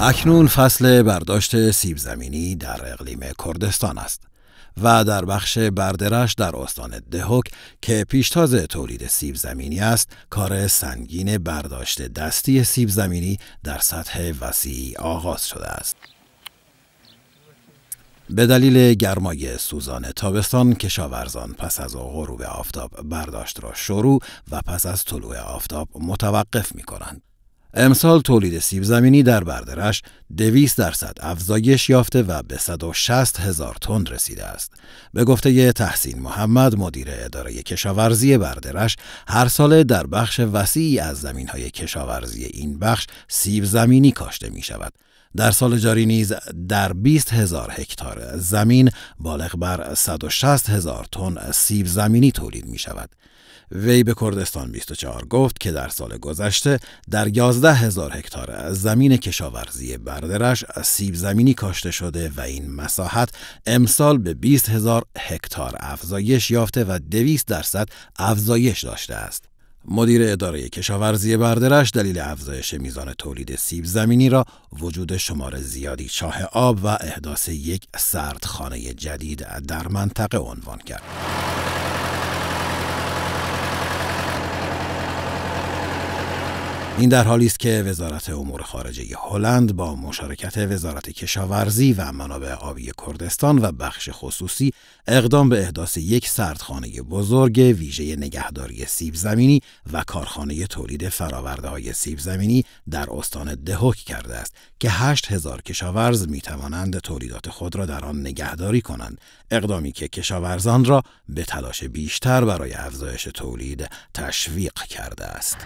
اکنون فصل برداشت سیب زمینی در اقلیم کردستان است و در بخش بردرش در استان دهوک که پیشتاز تولید سیب زمینی است کار سنگین برداشت دستی سیب زمینی در سطح وسیعی آغاز شده است به دلیل گرمای سوزان تابستان کشاورزان پس از غروب آفتاب برداشت را شروع و پس از طلوع آفتاب متوقف می کنند. امسال تولید سیب زمینی در بردرش 200 درصد افزایش یافته و به 160 هزار تن رسیده است. به گفته تحسین محمد مدیر اداره کشاورزی بردرش هر ساله در بخش وسیعی از های کشاورزی این بخش سیب زمینی کاشته می شود. در سال جاری نیز در 20 هزار هکتار زمین بالغ بر 160 هزار تن سیب زمینی تولید می شود. وی به کردستان 24 گفت که در سال گذشته در 11 هزار هکتار زمین کشاورزی بردرش سیب زمینی کاشته شده و این مساحت امسال به 20 هزار هکتار افزایش یافته و 200 درصد افزایش داشته است. مدیر اداره کشاورزی بردرش دلیل افزایش میزان تولید سیب زمینی را وجود شمار زیادی چاه آب و احداث یک سردخانه جدید در منطقه عنوان کرد. این در حالی است که وزارت امور خارجه هلند با مشارکت وزارت کشاورزی و منابع آبی کردستان و بخش خصوصی اقدام به احداث یک سردخانه بزرگ ویژه نگهداری سیب زمینی و کارخانه تولید فراورده های سیب زمینی در استان دهوک کرده است که 8000 کشاورز می توانند تولیدات خود را در آن نگهداری کنند اقدامی که کشاورزان را به تلاش بیشتر برای افزایش تولید تشویق کرده است